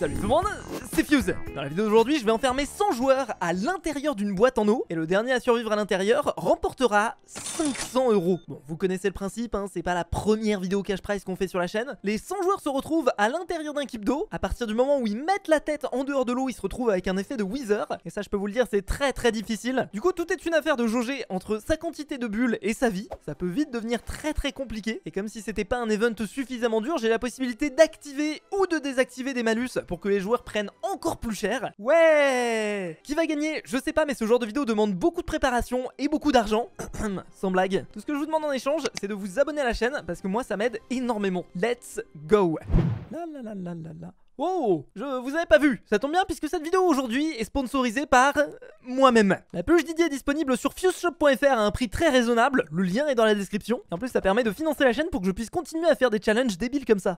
Salut tout le monde, c'est Fuse Dans la vidéo d'aujourd'hui, je vais enfermer 100 joueurs à l'intérieur d'une boîte en eau, et le dernier à survivre à l'intérieur remportera 500 euros. Bon, vous connaissez le principe, hein, c'est pas la première vidéo cash prize qu'on fait sur la chaîne. Les 100 joueurs se retrouvent à l'intérieur d'un kip d'eau, à partir du moment où ils mettent la tête en dehors de l'eau, ils se retrouvent avec un effet de Weezer, et ça je peux vous le dire, c'est très très difficile. Du coup, tout est une affaire de jauger entre sa quantité de bulles et sa vie, ça peut vite devenir très très compliqué, et comme si c'était pas un event suffisamment dur, j'ai la possibilité d'activer ou de désactiver des malus pour que les joueurs prennent encore plus cher. Ouais Qui va gagner Je sais pas, mais ce genre de vidéo demande beaucoup de préparation et beaucoup d'argent. Sans blague. Tout ce que je vous demande en échange, c'est de vous abonner à la chaîne parce que moi, ça m'aide énormément. Let's go La la la la la la. Oh Je vous avais pas vu Ça tombe bien puisque cette vidéo aujourd'hui est sponsorisée par euh, moi-même. La peluche Didier est disponible sur fuseshop.fr à un prix très raisonnable, le lien est dans la description. En plus ça permet de financer la chaîne pour que je puisse continuer à faire des challenges débiles comme ça.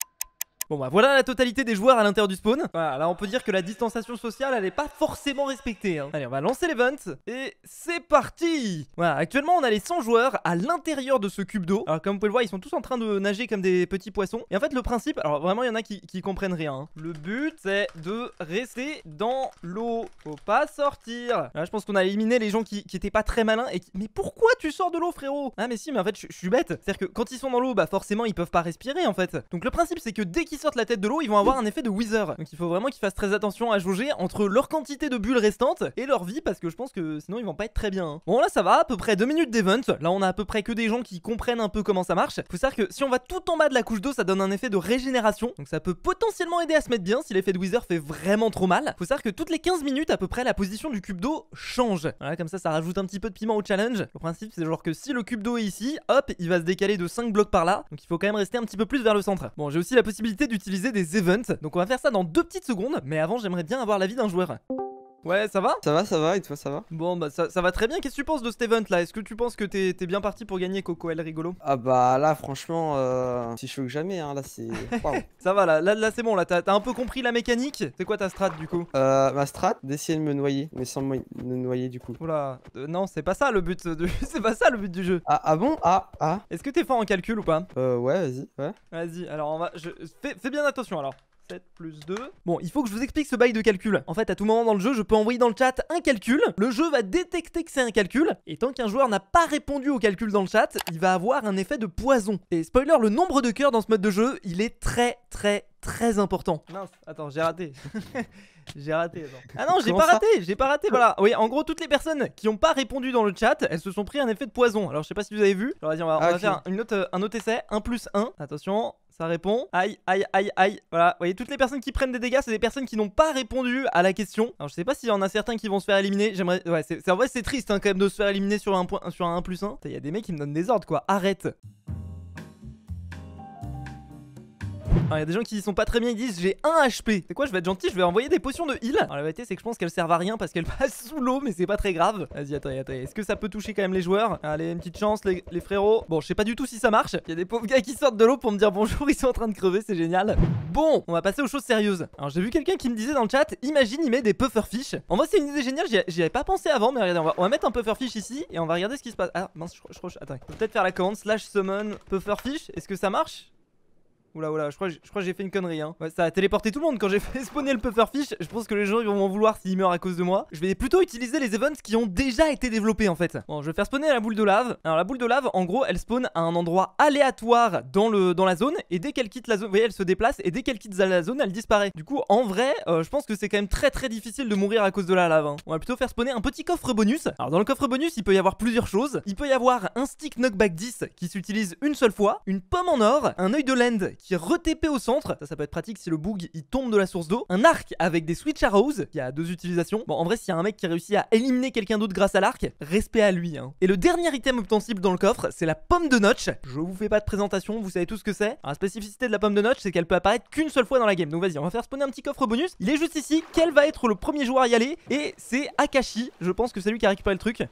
Bon bah voilà la totalité des joueurs à l'intérieur du spawn. Voilà, là on peut dire que la distanciation sociale elle est pas forcément respectée. Hein. Allez on va lancer l'event et c'est parti Voilà, actuellement on a les 100 joueurs à l'intérieur de ce cube d'eau. Alors comme vous pouvez le voir ils sont tous en train de nager comme des petits poissons. Et en fait le principe, alors vraiment il y en a qui, comprennent rien. Hein. Le but c'est de rester dans l'eau. Faut pas sortir. Là, je pense qu'on a éliminé les gens qui, étaient pas très malins Mais pourquoi tu sors de l'eau frérot Ah mais si mais en fait je suis bête. C'est-à-dire que quand ils sont dans l'eau bah forcément ils peuvent pas respirer en fait. Donc le principe c'est que dès qu'ils sortent la tête de l'eau, ils vont avoir un effet de Wither. Donc il faut vraiment qu'ils fassent très attention à jauger entre leur quantité de bulles restantes et leur vie parce que je pense que sinon ils vont pas être très bien. Hein. Bon là ça va, à peu près 2 minutes d'event. Là on a à peu près que des gens qui comprennent un peu comment ça marche. Faut savoir que si on va tout en bas de la couche d'eau, ça donne un effet de régénération. Donc ça peut potentiellement aider à se mettre bien si l'effet de Wither fait vraiment trop mal. Faut savoir que toutes les 15 minutes à peu près la position du cube d'eau change. Voilà, comme ça ça rajoute un petit peu de piment au challenge. Le principe c'est genre que si le cube d'eau est ici, hop, il va se décaler de 5 blocs par là. Donc il faut quand même rester un petit peu plus vers le centre. Bon, j'ai aussi la possibilité d'utiliser des events. Donc on va faire ça dans deux petites secondes, mais avant j'aimerais bien avoir l'avis d'un joueur. Ouais, ça va Ça va, ça va, et toi, ça va Bon, bah, ça, ça, va très bien. Qu'est-ce que tu penses de cet event là Est-ce que tu penses que t'es bien parti pour gagner Coco El Rigolo Ah, bah là, franchement, euh, je chaud que jamais, hein. Là, c'est. ça va, là, là, là c'est bon, là, t'as un peu compris la mécanique. C'est quoi ta strat du coup Euh, ma strat, d'essayer de me noyer, mais sans me noyer du coup. Oula, euh, non, c'est pas ça le but. Du... c'est pas ça le but du jeu. Ah, ah bon Ah, ah. Est-ce que t'es fort en calcul ou pas Euh, ouais, vas-y, ouais. Vas-y, alors on va. Je... Fais, fais bien attention alors. 7 plus 2. Bon, il faut que je vous explique ce bail de calcul. En fait, à tout moment dans le jeu, je peux envoyer dans le chat un calcul. Le jeu va détecter que c'est un calcul. Et tant qu'un joueur n'a pas répondu au calcul dans le chat, il va avoir un effet de poison. Et spoiler, le nombre de cœurs dans ce mode de jeu, il est très très très important. Mince, attends, j'ai raté. j'ai raté, Ah non, j'ai pas raté, j'ai pas raté, voilà. Oui, en gros, toutes les personnes qui n'ont pas répondu dans le chat, elles se sont pris un effet de poison. Alors, je sais pas si vous avez vu. Alors, vas-y, on va, ah, faire une euh, un autre essai. 1 plus 1. Attention, ça répond. Aïe, aïe, aïe, aïe. Voilà, vous voyez, toutes les personnes qui prennent des dégâts, c'est des personnes qui n'ont pas répondu à la question. Alors, je sais pas s'il y en a certains qui vont se faire éliminer. J'aimerais. Ouais, c'est en vrai, c'est triste hein, quand même de se faire éliminer sur un, point, sur un 1 plus 1. Il y a des mecs qui me donnent des ordres, quoi. Arrête. Il y a des gens qui sont pas très bien, ils disent j'ai 1 HP. C'est quoi, je vais être gentil, je vais envoyer des potions de heal. Alors la vérité, c'est que je pense qu'elles servent à rien parce qu'elles passent sous l'eau, mais c'est pas très grave. Vas-y, attendez, attendez. Est-ce que ça peut toucher quand même les joueurs Allez, une petite chance, les, les frérots. Bon, je sais pas du tout si ça marche. Il y a des pauvres gars qui sortent de l'eau pour me dire bonjour, ils sont en train de crever, c'est génial. Bon, on va passer aux choses sérieuses. Alors j'ai vu quelqu'un qui me disait dans le chat, imagine il met des pufferfish. En vrai, c'est une idée géniale, j'y avais pas pensé avant, mais regardez, on va, mettre un pufferfish ici et on va regarder ce qui se passe. Ah mince, je, attends. Peut-être faire la commande slash summon pufferfish. Est-ce que ça marche Oula, oula, je crois, je crois que j'ai fait une connerie. Hein. ça a téléporté tout le monde quand j'ai fait spawner le pufferfish. Je pense que les gens vont m'en vouloir s'ils meurent à cause de moi. Je vais plutôt utiliser les events qui ont déjà été développés en fait. Bon, je vais faire spawner la boule de lave. Alors, la boule de lave, en gros, elle spawn à un endroit aléatoire dans, le, dans la zone. Et dès qu'elle quitte la zone, vous voyez, elle se déplace. Et dès qu'elle quitte la zone, elle disparaît. Du coup, en vrai, euh, je pense que c'est quand même très très difficile de mourir à cause de la lave. Hein. On va plutôt faire spawner un petit coffre bonus. Alors, dans le coffre bonus, il peut y avoir plusieurs choses. Il peut y avoir un stick knockback 10 qui s'utilise une seule fois, une pomme en or, un œil de land qui re au centre. Ça, ça peut être pratique si le bug il tombe de la source d'eau. Un arc avec des switch arrows. Il a deux utilisations. Bon, en vrai, s'il y a un mec qui réussit à éliminer quelqu'un d'autre grâce à l'arc, respect à lui. Hein. Et le dernier item obtensible dans le coffre, c'est la pomme de notch. Je vous fais pas de présentation, vous savez tout ce que c'est. La spécificité de la pomme de notch, c'est qu'elle peut apparaître qu'une seule fois dans la game. Donc vas-y, on va faire spawner un petit coffre bonus. Il est juste ici. Quel va être le premier joueur à y aller Et c'est Akashi. Je pense que c'est lui qui a récupéré le truc.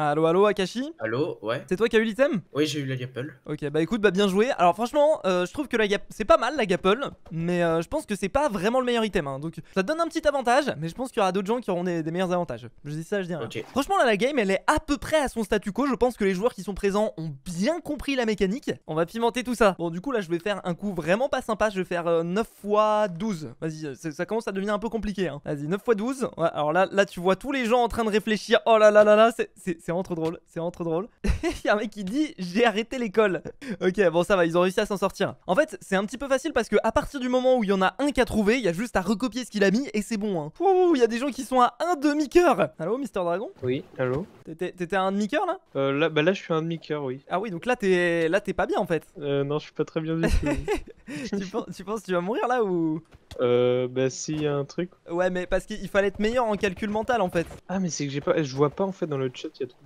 Allo, allo, Akashi Allo, ouais. C'est toi qui as eu l'item Oui, j'ai eu la Gapple. Ok, bah écoute, bah bien joué. Alors franchement, euh, je trouve que la Gap... c'est pas mal la Gapple, mais euh, je pense que c'est pas vraiment le meilleur item. Hein. Donc ça donne un petit avantage, mais je pense qu'il y aura d'autres gens qui auront des, meilleurs avantages. Je dis ça, je dis rien. Franchement, là, la game, elle est à peu près à son statu quo. Je pense que les joueurs qui sont présents ont bien compris la mécanique. On va pimenter tout ça. Bon, du coup, là, je vais faire un coup vraiment pas sympa. Je vais faire 9 x 12. Vas-y, euh, ça commence à devenir un peu compliqué. Hein. Vas-y, 9 x 12. alors là, là, tu vois tous les gens en train de réfléchir. Oh là là là là, c'est c'est entre drôle, c'est entre drôle. Il y a un mec qui dit j'ai arrêté l'école. ok, bon ça va, ils ont réussi à s'en sortir. En fait, c'est un petit peu facile parce que à partir du moment où il y en a un qui a trouvé, il y a juste à recopier ce qu'il a mis et c'est bon. Hein. il y a des gens qui sont à un demi coeur Allô, Mister Dragon Oui, allô. T'étais à un demi-cœur là euh, là, bah là, je suis à un demi coeur oui. Ah oui, donc là, t'es là, t'es pas bien en fait. Euh, non, je suis pas très bien du tout. tu, penses, tu que tu vas mourir là ou euh, bah si, y a un truc. Ouais, mais parce qu'il fallait être meilleur en calcul mental en fait. Ah, mais c'est que j'ai pas, je vois pas en fait dans le chat, il y a trop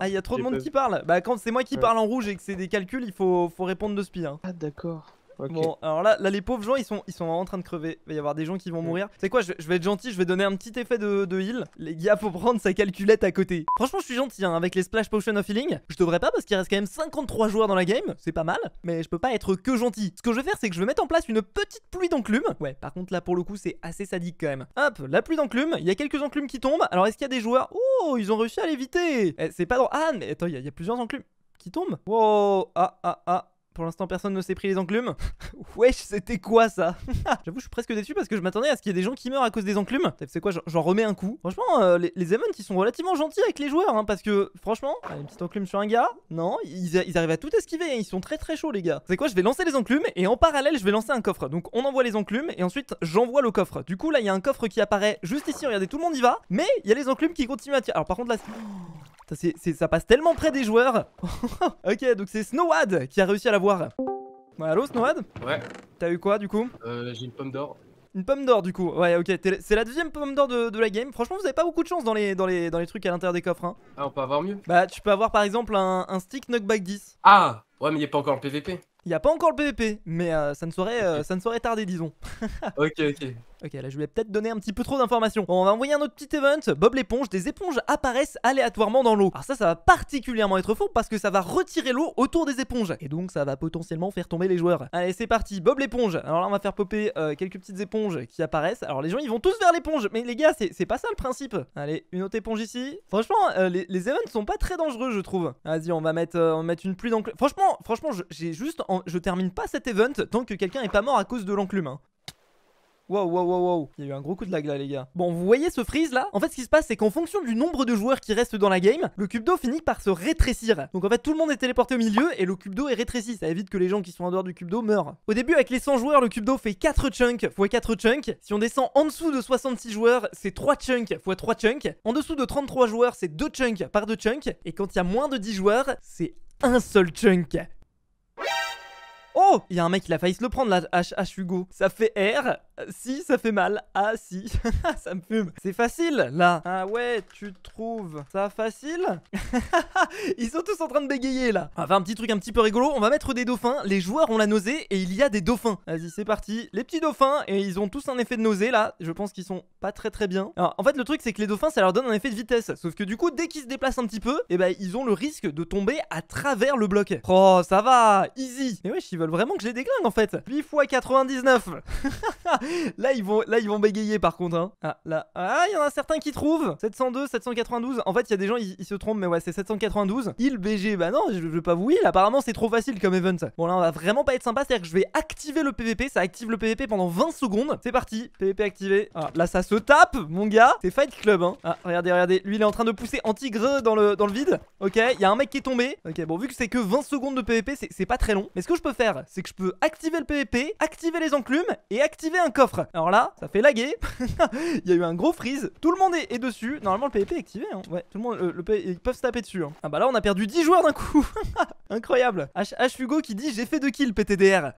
ah, il y a trop de monde qui parle. Bah, quand c'est moi qui parle en rouge et que c'est des calculs, il faut, faut répondre de spi. Hein. Ah, d'accord. Bon, alors là, les pauvres gens, ils sont, ils sont en train de crever. Il va y avoir des gens qui vont mm. mourir. C'est quoi je, vais être gentil, je vais donner un petit effet de, heal. Les gars, faut prendre sa calculette à côté. Franchement, je suis gentil hein, avec les splash potion of healing. Je devrais pas parce qu'il reste quand même 53 joueurs dans la game. C'est pas mal, mais je peux pas être que gentil. Ce que je vais faire, c'est que je vais mettre en place une petite pluie d'enclume. Ouais, par contre, là, pour le coup, c'est assez sadique quand même. Hop, la pluie d'enclume. Il y a quelques enclumes qui tombent. Alors, est-ce qu'il y a des joueurs Oh, ils ont réussi à l'éviter. Eh, c'est pas drôle. Ah, mais attends, il y, a plusieurs enclumes qui tombent. Wow, ah, ah, ah. Pour l'instant, personne ne s'est pris les enclumes. Wesh, c'était quoi ça J'avoue, je suis presque déçu parce que je m'attendais à ce qu'il y ait des gens qui meurent à cause des enclumes. C'est quoi, j'en remets un coup. Franchement, euh, les, les, events, ils sont relativement gentils avec les joueurs, hein, parce que franchement, les une petite enclume sur un gars. Non, ils, arrivent à tout esquiver. ils sont très très chauds, les gars. C'est quoi, je vais lancer les enclumes et en parallèle, je vais lancer un coffre. Donc, on envoie les enclumes et ensuite, j'envoie le coffre. Du coup, là, il y a un coffre qui apparaît juste ici. Regardez, tout le monde y va, mais il y a les enclumes qui continuent à tirer. Alors, par contre, là, ça passe tellement près des joueurs. ok, donc c'est Snowad qui a réussi à l'avoir. voir. allô Snowad Ouais. T'as eu quoi du coup euh, J'ai une pomme d'or. Une pomme d'or du coup, ouais ok, c'est la deuxième pomme d'or de, la game. Franchement vous avez pas beaucoup de chance dans les, dans les, dans les trucs à l'intérieur des coffres. Hein. Ah on peut avoir mieux Bah tu peux avoir par exemple un, stick knockback 10. Ah Ouais mais il a pas encore le PVP. Il a pas encore le PVP, mais euh, ça, ne euh, ça ne saurait tarder disons. ok ok. Ok, là je voulais peut-être donner un petit peu trop d'informations. On va envoyer un autre petit event. Bob l'éponge, des éponges apparaissent aléatoirement dans l'eau. Alors ça, ça va particulièrement être faux parce que ça va retirer l'eau autour des éponges. Et donc ça va potentiellement faire tomber les joueurs. Allez, c'est parti, Bob l'éponge. Alors là, on va faire popper euh, quelques petites éponges qui apparaissent. Alors les gens, ils vont tous vers l'éponge. Mais les gars, c'est pas ça le principe. Allez, une autre éponge ici. Franchement, euh, les, events sont pas très dangereux, je trouve. Vas-y, on va mettre, euh, on mettre une pluie d'enclume. Franchement, franchement, j'ai juste, je termine pas cet event tant que quelqu'un est pas mort à cause de l'enclume. Hein. Wow, wow, wow, wow. Il y a eu un gros coup de lag là, les gars. Bon, vous voyez ce freeze là En fait, ce qui se passe, c'est qu'en fonction du nombre de joueurs qui restent dans la game, le cube d'eau finit par se rétrécir. Donc en fait, tout le monde est téléporté au milieu et le cube d'eau est rétréci. Ça évite que les gens qui sont en dehors du cube d'eau meurent. Au début, avec les 100 joueurs, le cube d'eau fait 4 chunks x 4 chunks. Si on descend en dessous de 66 joueurs, c'est 3 chunks x 3 chunks. En dessous de 33 joueurs, c'est 2 chunks par 2 chunks. Et quand il y a moins de 10 joueurs, c'est un seul chunk. Oh Il y a un mec, qui a failli se le prendre la H Hugo. Ça fait R si, ça fait mal. Ah, si. ça me fume. C'est facile, là. Ah ouais, tu trouves ça facile Ils sont tous en train de bégayer, là. On va faire un petit truc un petit peu rigolo. On va mettre des dauphins. Les joueurs ont la nausée et il y a des dauphins. Vas-y, c'est parti. Les petits dauphins, et ils ont tous un effet de nausée, là. Je pense qu'ils sont pas très très bien. Alors, en fait, le truc, c'est que les dauphins, ça leur donne un effet de vitesse. Sauf que du coup, dès qu'ils se déplacent un petit peu, eh ben, ils ont le risque de tomber à travers le bloc. Oh, ça va Easy Mais wesh, ils veulent vraiment que je les déglingue, en fait. 8 fois 99 Là, ils vont, là, ils vont bégayer par contre. Hein. Ah, là. Ah, il y en a certains qui trouvent. 702, 792. En fait, il y a des gens, ils, se trompent, mais ouais, c'est 792. Il BG. Bah non, je, vais veux pas vous il. Apparemment, c'est trop facile comme event. Bon, là, on va vraiment pas être sympa. C'est-à-dire que je vais activer le PVP. Ça active le PVP pendant 20 secondes. C'est parti. PVP activé. Ah, là, ça se tape, mon gars. C'est Fight Club. Hein. Ah, regardez, regardez. Lui, il est en train de pousser anti-greux dans le, dans le vide. Ok, il y a un mec qui est tombé. Ok, bon, vu que c'est que 20 secondes de PVP, c'est pas très long. Mais ce que je peux faire, c'est que je peux activer le PVP, activer les enclumes et activer un coffre. Alors là, ça fait laguer. il y a eu un gros freeze. Tout le monde est, dessus. Normalement, le PVP e est activé. Hein. Ouais, tout le monde, euh, e ils peuvent se taper dessus. Hein. Ah bah là, on a perdu 10 joueurs d'un coup. Incroyable. H, Hugo qui dit J'ai fait 2 kills, PTDR.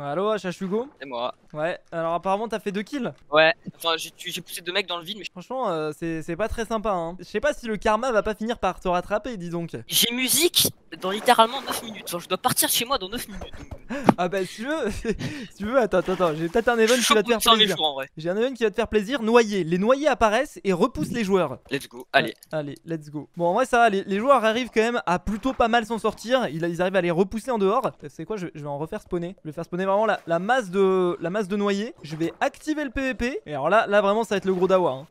Allo H Hugo C'est moi. Ouais, alors apparemment t'as fait deux kills. Ouais, enfin j'ai poussé deux mecs dans le vide mais... Franchement euh, c'est pas très sympa hein. Je sais pas si le karma va pas finir par te rattraper dis donc. J'ai musique dans littéralement 9 minutes, je dois partir chez moi dans 9 minutes. ah bah si tu veux, tu veux, attends, attends, attends. j'ai peut-être un event qui va te faire plaisir. J'ai un event qui va te faire plaisir, noyer. Les noyés apparaissent et repoussent les joueurs. Let's go, allez. allez, let's go. Bon en vrai ça va, les, joueurs arrivent quand même à plutôt pas mal s'en sortir. Ils, arrivent à les repousser en dehors. C'est quoi je, vais en refaire spawner. Je vais faire spawner vraiment la, masse de la masse de noyés. Je vais activer le PVP. Et alors là, là vraiment ça va être le gros dawa. Hein.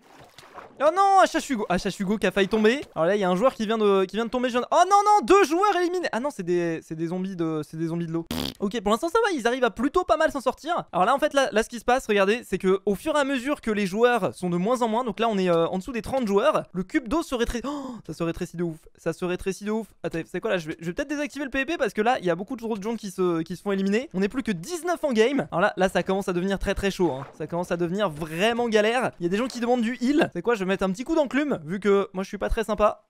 Oh non, Achashugo. Hugo qui a failli tomber. Alors là, il y a un joueur qui vient de, qui vient de tomber. Oh non, non, deux joueurs éliminés. Ah non, c'est des, des zombies de, des zombies de l'eau. Ok, pour l'instant ça va, ils arrivent à plutôt pas mal s'en sortir. Alors là en fait là, ce qui se passe, regardez, c'est que au fur et à mesure que les joueurs sont de moins en moins, donc là on est euh, en dessous des 30 joueurs, le cube d'eau serait très Oh, ça se rétrécit de ouf, ça se rétrécit de ouf. Attends, c'est quoi là Je vais, peut-être désactiver le PvP parce que là il y a beaucoup de gens qui se, qui se font éliminer. On est plus que 19 en game. Alors là, là ça commence à devenir très très chaud. Hein. Ça commence à devenir vraiment galère. Il y a des gens qui demandent du heal. C'est quoi mettre un petit coup d'enclume, vu que moi je suis pas très sympa.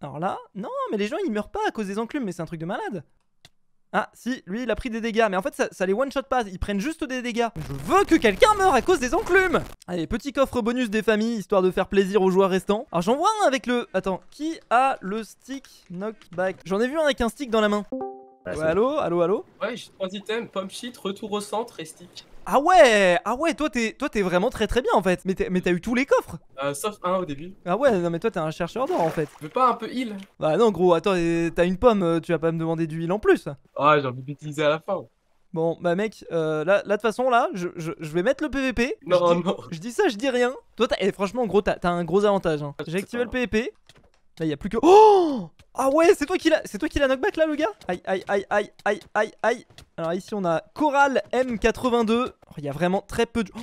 Alors là, non, mais les gens ils meurent pas à cause des enclumes, mais c'est un truc de malade. Ah, si, lui il a pris des dégâts, mais en fait ça, les one-shot pas, ils prennent juste des dégâts. Je veux que quelqu'un meure à cause des enclumes Allez, petit coffre bonus des familles, histoire de faire plaisir aux joueurs restants. Alors j'en vois un avec le... Attends, qui a le stick knockback J'en ai vu un avec un stick dans la main. allô, allô, allô Ouais, j'ai trois items, pomme shit, retour au centre et stick. Ah ouais Ah ouais, toi t'es toi t'es vraiment très très bien en fait. Mais t'as eu tous les coffres euh, Sauf un au début. Ah ouais, non mais toi t'es un chercheur d'or en fait. Tu veux pas un peu heal Bah non gros, attends, t'as une pomme, euh, tu vas pas me demander du heal en plus. Ouais ah, j'ai envie d'utiliser à la fin. Bon, bah mec, euh, là, là de toute façon, là, je, vais mettre le PVP. Non, je dis, non. Je dis ça, je dis rien. Toi, t'as, eh, franchement, gros, t'as un gros avantage. Hein. J'ai ah, le PVP. Là, il n'y a plus que... Oh Ah ouais, c'est toi qui l'a... C'est toi qui l'a knockback, là, le gars Aïe, aïe, aïe, aïe, aïe, aïe, aïe. Alors, ici, on a Coral M82. Oh, il y a vraiment très peu de... Oh,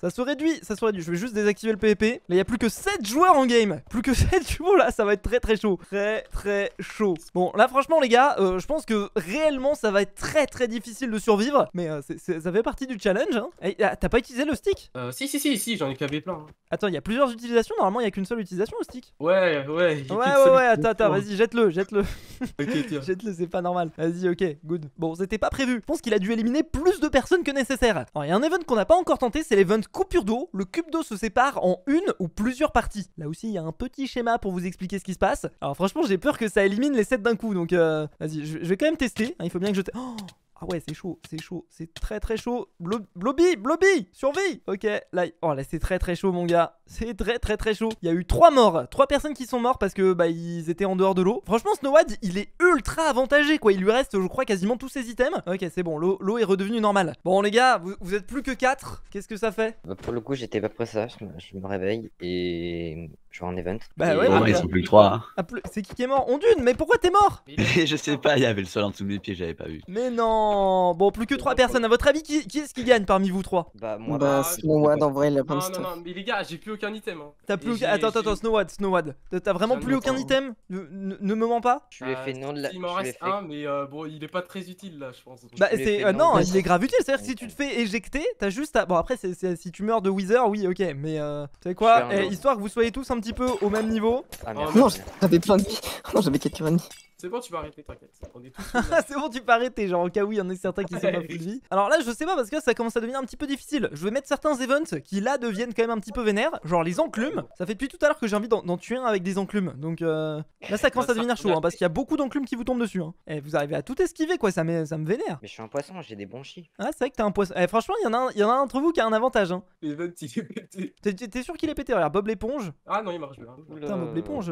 ça se réduit, ça se réduit. Je vais juste désactiver le PVP. Là, il y a plus que 7 joueurs en game. Plus que 7 joueurs, là, ça va être très très chaud. Très très chaud. Bon, là, franchement, les gars, euh, je pense que réellement, ça va être très très difficile de survivre. Mais euh, ça fait partie du challenge. Hein. Eh, ah, t'as pas utilisé le stick euh, Si, si, si, si, j'en ai cavé plein. Hein. Attends, il y a plusieurs utilisations. Normalement, il n'y a qu'une seule utilisation le stick. Ouais, ouais. Ouais, ouais, ouais, attends, attends, vas-y, jette-le, jette-le. ok, Jette-le, c'est pas normal. Vas-y, ok, good. Bon, c'était pas prévu. Je pense qu'il a dû éliminer plus de personnes que nécessaire. Oh, et un event qu'on n'a pas encore tenté, c'est l'event coupure d'eau. Le cube d'eau se sépare en une ou plusieurs parties. Là aussi, il y a un petit schéma pour vous expliquer ce qui se passe. Alors franchement, j'ai peur que ça élimine les 7 d'un coup, donc euh, vas-y, je, vais quand même tester. Hein, il faut bien que je... Oh ah ouais, c'est chaud, c'est chaud, c'est très très chaud. blobby, Blobby, survie Ok, là, oh là, c'est très très chaud, mon gars. C'est très très très chaud. Il y a eu trois morts, trois personnes qui sont mortes parce que bah ils étaient en dehors de l'eau. Franchement, Snowad, il est ultra avantagé, quoi. Il lui reste, je crois, quasiment tous ses items. Ok, c'est bon, l'eau est redevenue normale. Bon, les gars, vous, vous êtes plus que 4. Qu'est-ce que ça fait bah, Pour le coup, j'étais pas prêt ça. je me réveille et Genre en event. Bah ouais, ils sont plus que 3. Hein. Ah, c'est qui qui est mort On dune, mais pourquoi t'es mort Je sais pas, il y avait le sol en dessous de mes pieds, j'avais pas vu. Mais non Bon, plus que 3 personnes. À votre avis, qui, qui est-ce qui gagne parmi vous 3 Bah, moi, bah, en vrai, il a Non, non, mais les gars, j'ai plus aucun item. Hein. T'as plus Attends, attends, Snowwad, Snowad. T'as vraiment plus aucun item ne, me mens pas Je lui fait non de la. Il m'en reste un, mais euh, bon, il est pas très utile là, je pense. Bah, c'est. Euh, non, il est grave utile. C'est-à-dire si tu te fais éjecter, t'as juste à. Bon, après, si tu meurs de Wither, oui, ok. Mais euh, tu sais quoi eh, Histoire que vous soyez tous un petit peu au même niveau. Ah, oh, merde. non, j'avais plein de vie. non, j'avais quelques vies. C'est bon, tu vas arrêter, t'inquiète. c'est bon, tu peux arrêter, genre au cas où il y en a certains qui sont pas de vie. Alors là, je sais pas parce que ça commence à devenir un petit peu difficile. Je vais mettre certains events qui là deviennent quand même un petit peu vénères, genre les enclumes. Ça fait depuis tout à l'heure que j'ai envie d'en tuer un avec des enclumes. Donc euh, là, ça commence à devenir chaud hein, parce qu'il y a beaucoup d'enclumes qui vous tombent dessus. Et hein. eh, vous arrivez à tout esquiver quoi, ça, me vénère. Mais je suis un poisson, j'ai des bons chis. Ah, c'est vrai que t'es un poisson. Eh, franchement, il y, en a un, y a entre vous qui a un avantage. Hein. est pété. T'es sûr qu'il est pété, regarde, Bob l'éponge. Ah non, il marche bien. Putain, Bob l'éponge.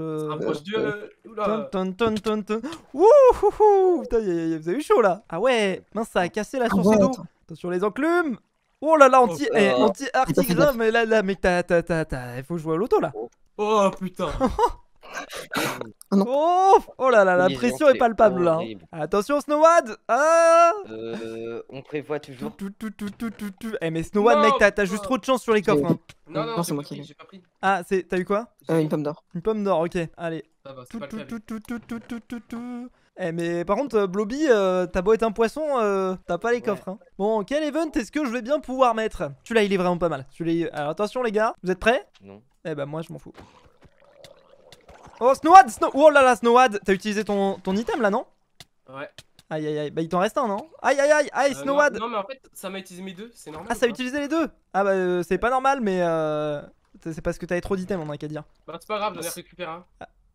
Wouhou, Wouhouhou Putain, vous avez eu chaud là Ah ouais Mince, ça a cassé la ah source ses d'eau Attention les enclumes Oh là là, anti, oh, eh, anti mais là, là, mec, t'as, t'as, t'as, il faut jouer à l'auto là. Oh putain. Oh, oh, là là, la pression est palpable hein. là. Attention Snowad hein. euh, On prévoit toujours. Tout, eh, mais Snowad, mec, t'as juste trop de chance sur les coffres. Non, hein. non, c'est moi qui l'ai. Ah, t'as eu quoi euh, Une pomme d'or. Une pomme d'or, ok. Allez. Ça va, tout, tout, eh mais par contre, euh, Blobby, ta euh, t'as beau être un poisson, t'as pas les coffres. Hein. Bon, quel event est-ce que je vais bien pouvoir mettre Tu là il est vraiment pas mal. Tu Alors attention les gars, vous êtes prêts Non. Eh bah ben, moi, je m'en fous. Oh, Snowad Snow... Oh là là, Snowad T'as utilisé ton, ton item là, non Ouais. Aïe aïe aïe, bah il t'en reste un non Aïe aïe aïe, aïe euh, Snowad non, mais en fait ça m'a utilisé mes deux, c'est normal. Ah ça a utilisé les deux Ah bah euh, c'est pas normal mais euh, c'est parce que t'avais trop d'items on a qu'à dire. Bah c'est pas grave, j'en ai ah, récupéré un.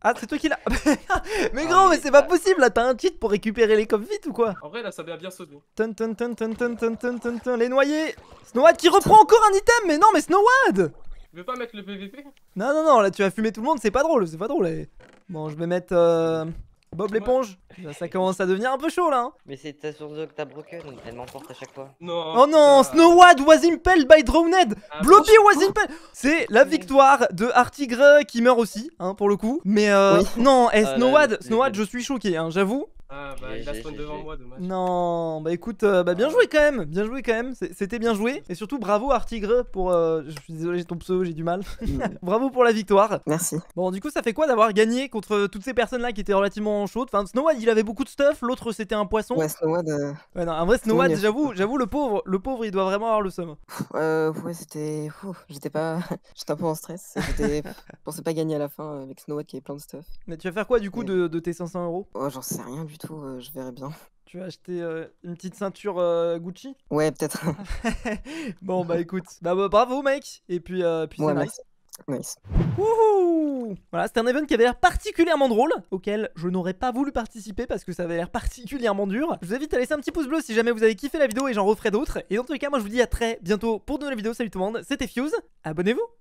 Ah c'est toi qui l'a... Mais ah, gros mais, c'est pas bah. possible là, t'as un cheat pour récupérer les coffres vite ou quoi En vrai là ça va bien sauter. Ton ton ton ton ton ton ton ton ton les noyés Snowad qui reprend encore un item mais non mais Snowad tu veux pas mettre le PVP Non, non, non, là tu vas fumer tout le monde, c'est pas drôle, c'est pas drôle. Eh. Bon, je vais mettre euh, Bob l'éponge. ça commence à devenir un peu chaud là. Hein. Mais c'est ta source d'eau que t'as broken, elle m'emporte à chaque fois. Non, oh non, euh... Ah. Snowad was by Drowned. Ah Blobby was C'est la victoire de Artigre qui meurt aussi, hein, pour le coup. Mais euh, non, eh, Snowad, ah, Snowad, je suis choqué, hein, j'avoue. Ah bah il a spawn devant moi, dommage. Non, bah écoute, euh, bah bien ah. joué quand même, bien joué quand même, c'était bien joué. Et surtout bravo Artigre pour... Euh, je suis désolé, j'ai ton pseudo, j'ai du mal. Mm. bravo pour la victoire. Merci. Bon du coup ça fait quoi d'avoir gagné contre euh, toutes ces personnes là qui étaient relativement chaudes Enfin Snowad il avait beaucoup de stuff, l'autre c'était un poisson. Ouais Ouais non, en vrai Snowad j'avoue, j'avoue le pauvre, le pauvre il doit vraiment avoir le seum. Euh ouais c'était... J'étais pas... J'étais un peu en stress, je pensais pas gagner à la fin avec Snowad qui avait plein de stuff. Mais tu vas faire quoi du coup de, de tes 500 euros Oh j'en sais rien du tout. Euh, je verrai bien. Tu as acheté euh, une petite ceinture euh, Gucci Ouais, peut-être. bon, bah écoute, bah, bah, bravo mec Et puis, puis ouais, c'est nice. Nice. Wouhou voilà, c'était un event qui avait l'air particulièrement drôle, auquel je n'aurais pas voulu participer parce que ça avait l'air particulièrement dur. Je vous invite à laisser un petit pouce bleu si jamais vous avez kiffé la vidéo et j'en referai d'autres. Et dans tous les cas, moi je vous dis à très bientôt pour de nouvelles vidéos. Salut tout le monde, c'était Fuse, abonnez-vous